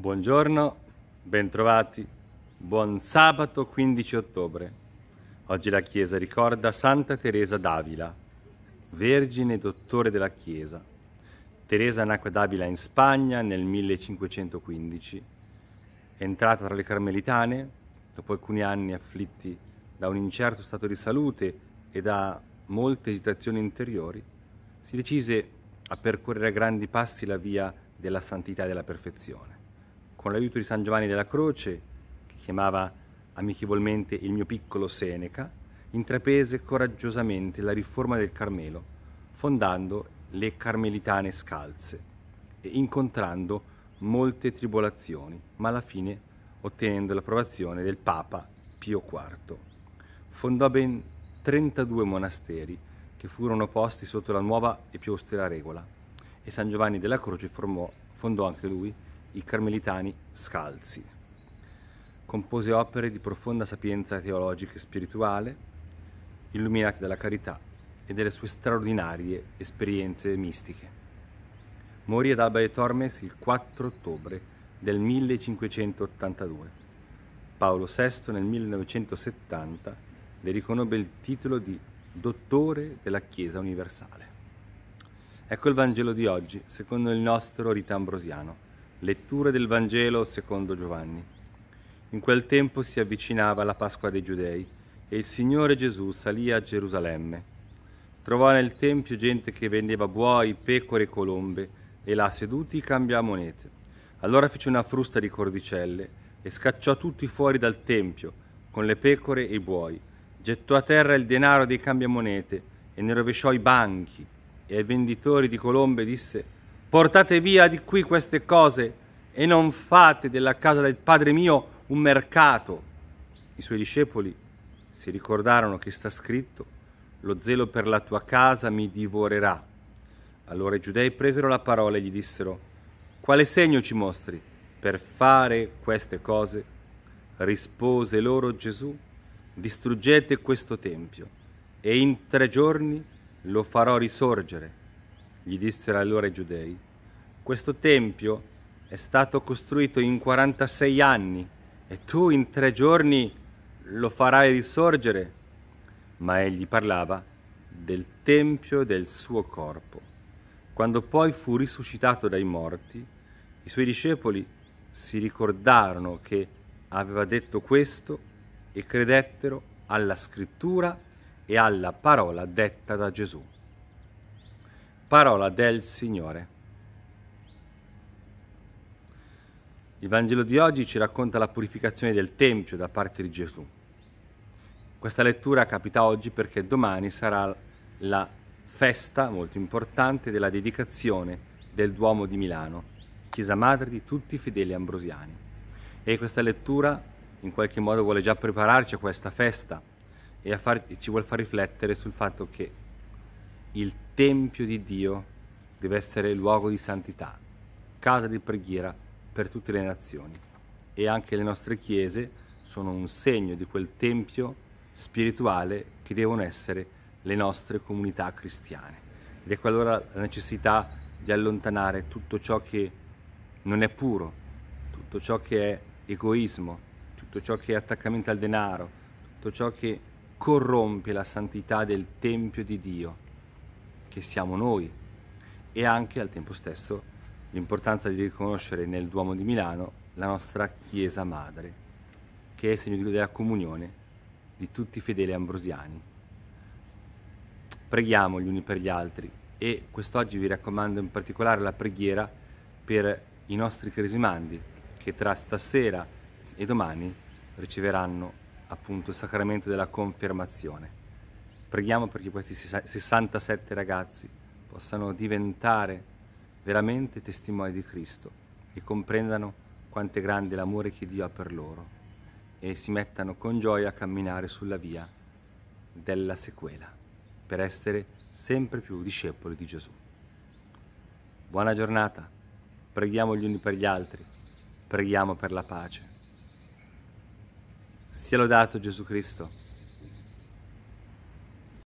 Buongiorno, bentrovati, buon sabato 15 ottobre. Oggi la Chiesa ricorda Santa Teresa d'Avila, vergine e dottore della Chiesa. Teresa nacque ad Avila in Spagna nel 1515. Entrata tra le Carmelitane, dopo alcuni anni afflitti da un incerto stato di salute e da molte esitazioni interiori, si decise a percorrere a grandi passi la via della santità e della perfezione con l'aiuto di San Giovanni della Croce, che chiamava amichevolmente il mio piccolo Seneca, intraprese coraggiosamente la riforma del Carmelo, fondando le Carmelitane Scalze e incontrando molte tribolazioni, ma alla fine ottenendo l'approvazione del Papa Pio IV. Fondò ben 32 monasteri che furono posti sotto la nuova e più austera regola e San Giovanni della Croce formò, fondò anche lui i Carmelitani Scalzi. Compose opere di profonda sapienza teologica e spirituale, illuminate dalla carità e delle sue straordinarie esperienze mistiche. Morì ad Alba de Tormes il 4 ottobre del 1582. Paolo VI nel 1970 le riconobbe il titolo di Dottore della Chiesa Universale. Ecco il Vangelo di oggi, secondo il nostro rito ambrosiano. Lettura del Vangelo secondo Giovanni. In quel tempo si avvicinava la Pasqua dei Giudei e il Signore Gesù salì a Gerusalemme. Trovò nel Tempio gente che vendeva buoi, pecore e colombe e là seduti cambiava monete. Allora fece una frusta di cordicelle e scacciò tutti fuori dal Tempio con le pecore e i buoi, gettò a terra il denaro dei cambiamonete e ne rovesciò i banchi e ai venditori di colombe disse Portate via di qui queste cose e non fate della casa del Padre mio un mercato. I suoi discepoli si ricordarono che sta scritto, lo zelo per la tua casa mi divorerà. Allora i giudei presero la parola e gli dissero, quale segno ci mostri per fare queste cose? Rispose loro Gesù, distruggete questo tempio e in tre giorni lo farò risorgere gli dissero allora i giudei, questo tempio è stato costruito in 46 anni e tu in tre giorni lo farai risorgere. Ma egli parlava del tempio del suo corpo. Quando poi fu risuscitato dai morti, i suoi discepoli si ricordarono che aveva detto questo e credettero alla scrittura e alla parola detta da Gesù. Parola del Signore. Il Vangelo di oggi ci racconta la purificazione del Tempio da parte di Gesù. Questa lettura capita oggi perché domani sarà la festa molto importante della dedicazione del Duomo di Milano, chiesa madre di tutti i fedeli ambrosiani. E questa lettura in qualche modo vuole già prepararci a questa festa e far, ci vuole far riflettere sul fatto che il Tempio di Dio deve essere luogo di santità, casa di preghiera per tutte le nazioni e anche le nostre chiese sono un segno di quel Tempio spirituale che devono essere le nostre comunità cristiane. Ed ecco allora la necessità di allontanare tutto ciò che non è puro, tutto ciò che è egoismo, tutto ciò che è attaccamento al denaro, tutto ciò che corrompe la santità del Tempio di Dio che siamo noi e anche al tempo stesso l'importanza di riconoscere nel Duomo di Milano la nostra Chiesa Madre, che è il segno della comunione di tutti i fedeli ambrosiani. Preghiamo gli uni per gli altri e quest'oggi vi raccomando in particolare la preghiera per i nostri cresimandi che tra stasera e domani riceveranno appunto il sacramento della confermazione. Preghiamo perché questi 67 ragazzi possano diventare veramente testimoni di Cristo e comprendano quanto è grande l'amore che Dio ha per loro e si mettano con gioia a camminare sulla via della sequela per essere sempre più discepoli di Gesù. Buona giornata, preghiamo gli uni per gli altri, preghiamo per la pace. Sia lodato Gesù Cristo.